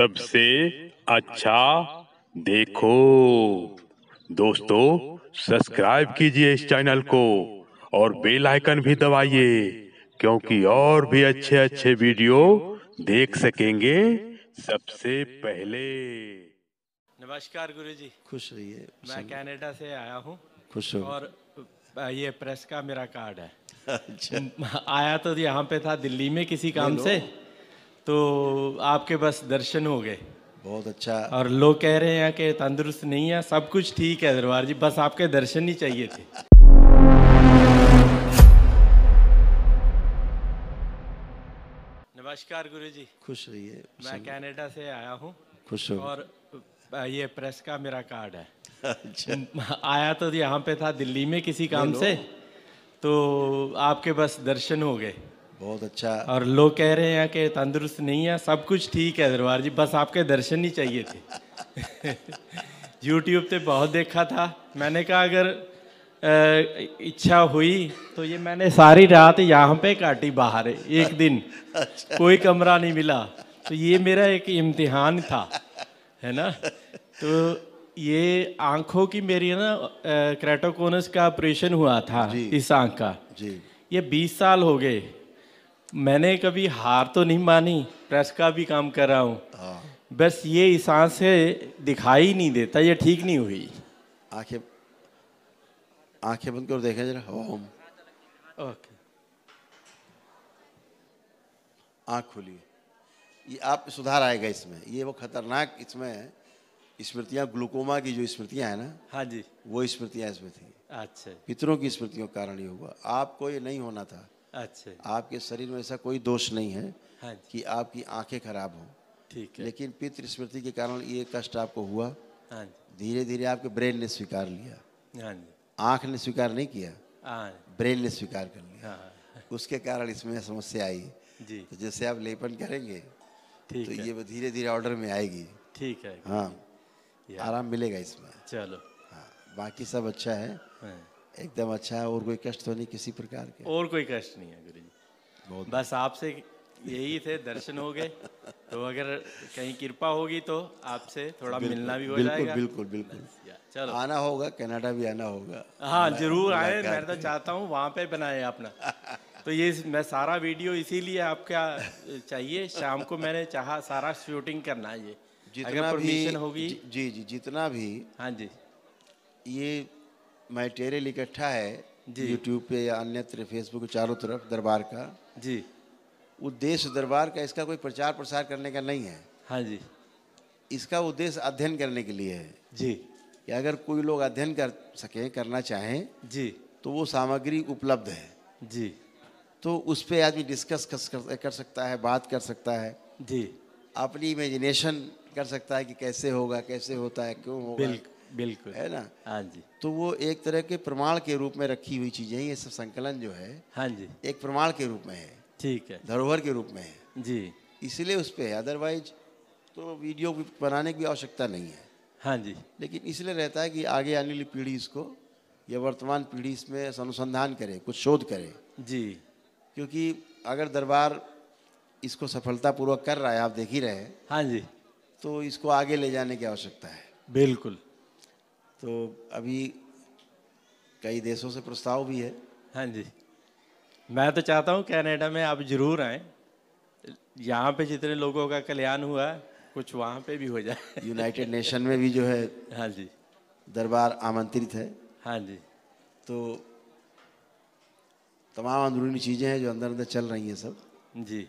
सबसे अच्छा देखो दोस्तों सब्सक्राइब कीजिए इस चैनल को और बेल आइकन भी दबाइए क्योंकि और भी अच्छे अच्छे वीडियो देख सकेंगे सबसे पहले नमस्कार गुरु जी खुश रहिए मैं कनाडा से आया हूँ खुश और ये प्रेस का मेरा कार्ड है अच्छा। आया तो यहाँ पे था दिल्ली में किसी काम से तो आपके बस दर्शन हो गए बहुत अच्छा और लोग कह रहे हैं कि तंदुरुस्त नहीं है सब कुछ ठीक है दरबार जी बस आपके दर्शन ही चाहिए थे नमस्कार गुरु जी खुश रहिए मैं कनाडा से आया हूँ खुश हो और ये प्रेस का मेरा कार्ड है अच्छा आया तो यहाँ पे था दिल्ली में किसी काम से तो आपके बस दर्शन हो गए बहुत अच्छा और लोग कह रहे हैं कि तंदुरुस्त नहीं है सब कुछ ठीक है दरबार जी बस आपके दर्शन ही चाहिए थे यूट्यूब पे बहुत देखा था मैंने कहा अगर इच्छा हुई तो ये मैंने सारी रात यहाँ पे काटी बाहर एक दिन अच्छा। कोई कमरा नहीं मिला तो ये मेरा एक इम्तिहान था है ना तो ये आंखों की मेरी ना क्रेटोकोनस का ऑपरेशन हुआ था इस आंख का जी ये 20 साल हो गए मैंने कभी हार तो नहीं मानी प्रेस का भी काम कर रहा हूँ हाँ। बस ये सांस से दिखाई नहीं देता ये ठीक नहीं हुई आंखें आंखें बंद कर देखें जरा ओम ओके आंख खुली ये आप सुधार आएगा इसमें ये वो खतरनाक इसमें स्मृतियाँ ग्लूकोमा की जो स्मृतियाँ हैं ना हाँ जी वो स्मृतियाँ इसमें थी अच्छा पितरों की स्मृतियों के कारण ये हुआ आपको ये नहीं होना था अच्छा आपके शरीर में ऐसा कोई दोष नहीं है हाँ कि आपकी आंखें खराब हो ठीक है लेकिन पितृ के कारण ये कष्ट आपको हुआ हाँ धीरे धीरे आपके ब्रेन ने स्वीकार लिया हाँ आंख ने स्वीकार नहीं किया हाँ ब्रेन ने स्वीकार कर लिया हाँ, हाँ उसके कारण इसमें समस्या आई जी तो जैसे आप लेपन करेंगे ठीक तो ये धीरे धीरे ऑर्डर में आएगी ठीक है हाँ आराम मिलेगा इसमें चलो हाँ बाकी सब अच्छा है हाँ। एकदम अच्छा है और कोई कष्ट तो नहीं किसी प्रकार के और कोई कष्ट नहीं है गुरु जी बहुत बस आपसे यही थे दर्शन हो गए तो अगर कहीं कृपा होगी तो आपसे थोड़ा मिलना भी हो बिल्कुल, जाएगा बिल्कुल बिल्कुल चलो आना होगा कनाडा भी आना होगा हाँ जरूर आए मैं तो चाहता हूँ वहाँ पे बनाए अपना तो ये मैं सारा वीडियो इसीलिए आपका चाहिए शाम को मैंने चाहा सारा शूटिंग करना ये जितना अगर भी होगी जी जी जितना भी हाँ जी ये मैं टेरे इकट्ठा है जी यूट्यूब पे या अन्यत्र फेसबुक चारों तरफ दरबार का जी उद्देश्य दरबार का इसका कोई प्रचार प्रसार करने का नहीं है हाँ जी इसका उद्देश्य अध्ययन करने के लिए है जी कि अगर कोई लोग अध्ययन कर सकें करना चाहें जी तो वो सामग्री उपलब्ध है जी तो उस पर आदमी डिस्कस कर, कर सकता है बात कर सकता है जी अपनी इमेजिनेशन कर सकता है कि कैसे होगा कैसे होता है क्यों होगा बिल्कुल है ना हाँ जी तो वो एक तरह के प्रमाण के रूप में रखी हुई चीजें ये सब संकलन जो है हाँ जी एक प्रमाण के रूप में है ठीक है धरोहर के रूप में है जी इसलिए उस पर है अदरवाइज तो वीडियो बनाने की आवश्यकता नहीं है हाँ जी लेकिन इसलिए रहता है कि आगे आने वाली पीढ़ी इसको या वर्तमान पीढ़ी इसमें अनुसंधान करे कुछ शोध करे जी क्योंकि अगर दरबार इसको सफलतापूर्वक कर रहा है आप देख ही रहे हैं हाँ जी तो इसको आगे ले जाने की आवश्यकता है बिल्कुल तो अभी कई देशों से प्रस्ताव भी है हाँ जी मैं तो चाहता हूँ कनाडा में आप जरूर आए यहाँ पे जितने लोगों का कल्याण हुआ कुछ वहाँ पे भी हो जाए यूनाइटेड नेशन में भी जो है हाँ जी दरबार आमंत्रित है हाँ जी तो तमाम अंदरूनी चीज़ें हैं जो अंदर अंदर चल रही हैं सब जी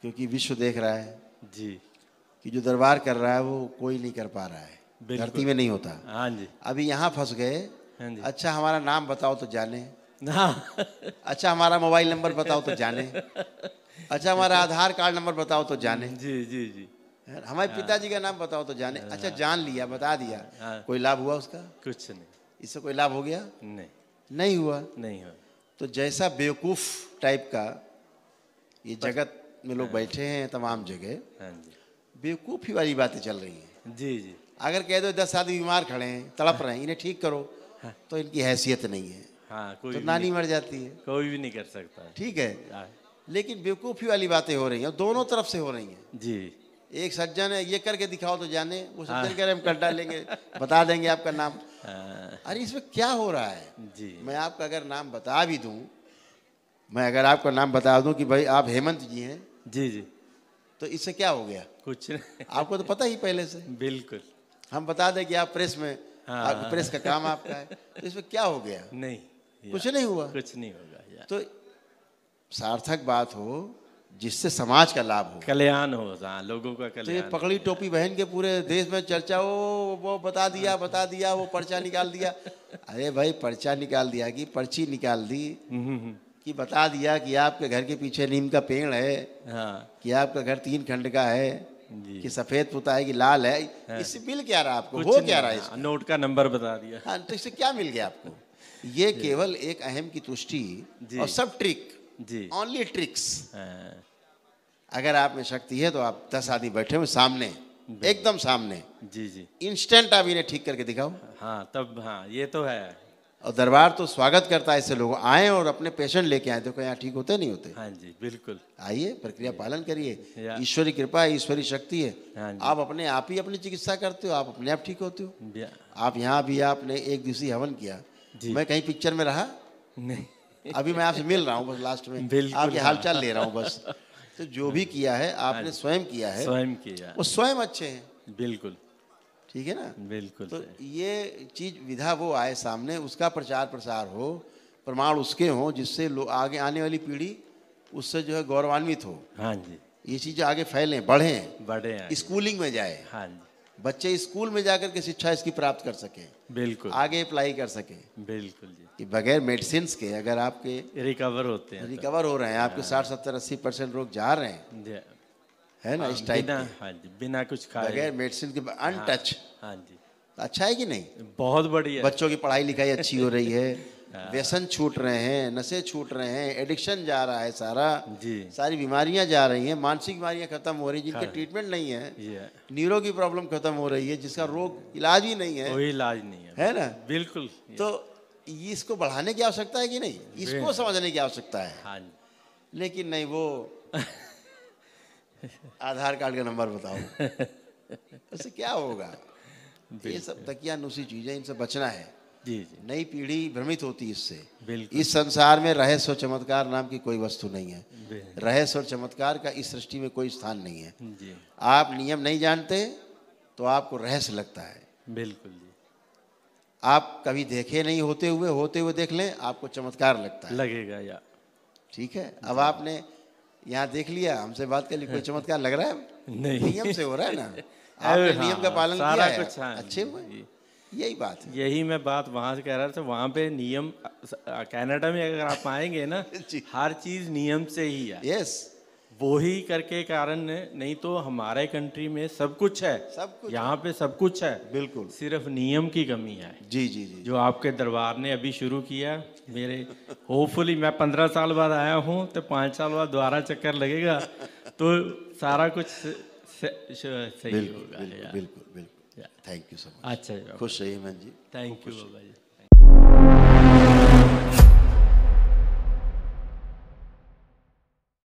क्योंकि विश्व देख रहा है जी कि जो दरबार कर रहा है वो कोई नहीं कर पा रहा है धरती में नहीं होता हाँ जी अभी यहाँ फंस गए हाँ अच्छा हमारा नाम बताओ तो जाने अच्छा हमारा मोबाइल नंबर बताओ तो जाने अच्छा हमारा आधार कार्ड नंबर बताओ तो जाने जी जी जी हमारे हाँ। पिताजी का नाम बताओ तो जाने अच्छा हाँ। जान लिया बता दिया कोई लाभ हुआ उसका कुछ नहीं इससे कोई लाभ हो गया नहीं नहीं हुआ नहीं हुआ तो जैसा बेवकूफ टाइप का ये जगत में लोग बैठे हैं तमाम जगह बेवकूफी वाली बातें चल रही है जी जी अगर कह दो दस आदमी बीमार खड़े हैं तड़प रहे हैं इन्हें ठीक करो तो इनकी हैसियत नहीं है हाँ, कोई तो नानी मर जाती है कोई भी नहीं कर सकता ठीक है हाँ। लेकिन बेवकूफ़ी वाली बातें हो रही हैं दोनों तरफ से हो रही हैं जी एक सज्जन है ये करके दिखाओ तो जाने वो हाँ। सज्जन कह रहे हम कर डालेंगे बता देंगे आपका नाम हाँ। अरे इसमें क्या हो रहा है जी मैं आपका अगर नाम बता भी दूं मैं अगर आपका नाम बता दूं कि भाई आप हेमंत जी हैं जी जी तो इससे क्या हो गया कुछ नहीं आपको तो पता ही पहले से बिल्कुल हम बता दें कि आप प्रेस में हाँ। प्रेस का काम आपका है तो इसमें क्या हो गया नहीं कुछ नहीं हुआ कुछ नहीं होगा तो सार्थक बात हो जिससे समाज का लाभ हो कल्याण हो हाँ, लोगों का तो कल्याण तो पकड़ी टोपी बहन के पूरे देश में चर्चा हो वो बता दिया हाँ। बता दिया वो पर्चा निकाल दिया अरे भाई पर्चा निकाल दिया कि पर्ची निकाल दी हम्म, हम्म, हम्म। कि बता दिया कि आपके घर के पीछे नीम का पेड़ है हाँ। कि आपका घर तीन खंड का है कि सफेद पुता है कि लाल है, हाँ। इससे मिल क्या रहा आपको वो क्या रहा है हाँ, नोट का नंबर बता दिया हाँ तो इससे क्या मिल गया आपको ये केवल एक अहम की तुष्टि और सब ट्रिक ओनली ट्रिक्स हाँ। अगर आप में शक्ति है तो आप दस आदमी बैठे हुए सामने एकदम सामने जी जी इंस्टेंट आप इन्हें ठीक करके दिखाओ हाँ तब हाँ ये तो है और दरबार तो स्वागत करता है ऐसे लोग आए और अपने पेशेंट लेके आए देखो यहाँ ठीक होते नहीं होते हाँ जी बिल्कुल आइए प्रक्रिया पालन करिए ईश्वरी कृपा है ईश्वरी शक्ति है हाँ आप अपने आप ही अपनी चिकित्सा करते हो आप अपने आप ठीक होते हो आप यहाँ भी आपने एक दिवसीय हवन किया मैं कहीं पिक्चर में रहा नहीं अभी मैं आपसे मिल रहा हूँ बस लास्ट में आपके हालचाल ले रहा हूँ बस तो जो भी किया है हाँ आपने स्वयं किया है स्वयं किया वो स्वयं अच्छे हैं बिल्कुल ठीक है ना बिल्कुल तो ये चीज विधा वो आए सामने उसका प्रचार प्रसार हो प्रमाण उसके हो जिससे आगे आने वाली पीढ़ी उससे जो है गौरवान्वित हो हाँ जी ये चीज़ आगे फैले बढ़े बढ़े स्कूलिंग में जाए हाँ जी बच्चे स्कूल में जाकर के शिक्षा इसकी प्राप्त कर सके बिल्कुल आगे अप्लाई कर सके बिल्कुल जी बगैर मेडिसिन के अगर आपके रिकवर होते हैं रिकवर हो रहे हैं आपके हाँ। साठ सत्तर अस्सी परसेंट लोग जा रहे हैं है ना हाँ, इस टाइप बिना हाँ जी बिना कुछ खाए बगैर मेडिसिन के अनटच हाँ, हाँ जी अच्छा है कि नहीं बहुत बढ़िया बच्चों की पढ़ाई लिखाई अच्छी हो रही है हाँ। व्यसन छूट रहे हैं नशे छूट रहे हैं एडिक्शन जा रहा है सारा जी सारी बीमारियां जा रही हैं मानसिक बीमारियां खत्म हो रही जिनके ट्रीटमेंट नहीं है न्यूरो की प्रॉब्लम खत्म हो रही है जिसका रोग इलाज ही नहीं है वो इलाज नहीं है है ना बिल्कुल तो इसको बढ़ाने की आवश्यकता है कि नहीं इसको समझने की आवश्यकता है लेकिन नहीं वो आधार कार्ड का नंबर बताओ उससे क्या होगा ये सब तकिया नुसी चीज़ें इनसे बचना है नई पीढ़ी भ्रमित होती है इससे इस संसार में रहस्य और चमत्कार नाम की कोई वस्तु नहीं है रहस्य और चमत्कार का इस सृष्टि में कोई स्थान नहीं है जी। आप नियम नहीं जानते तो आपको रहस्य लगता है बिल्कुल आप कभी देखे नहीं होते हुए होते हुए देख लें आपको चमत्कार लगता है लगेगा या ठीक है अब आपने यहाँ देख लिया हमसे बात कर ली कोई चमत्कार लग रहा है नहीं नियम से हो रहा है ना आपने हाँ, नियम का हाँ, पालन सारा किया कुछ है हाँ। अच्छे हुए यही बात है यही मैं बात वहाँ से कह रहा था वहाँ पे नियम कनाडा में अगर आप आएंगे ना हर चीज नियम से ही है यस वो ही करके कारण नहीं तो हमारे कंट्री में सब कुछ है सब कुछ यहाँ पे सब कुछ है बिल्कुल सिर्फ नियम की कमी है जी जी जी जो आपके दरबार ने अभी शुरू किया मेरे होपफुली मैं पंद्रह साल बाद आया हूँ तो पाँच साल बाद दोबारा चक्कर लगेगा तो सारा कुछ सही बिल्कुल, होगा बिल्कुल थैंक यू सो मच अच्छा खुश रहिए मैन जी थैंक यू बाबा जी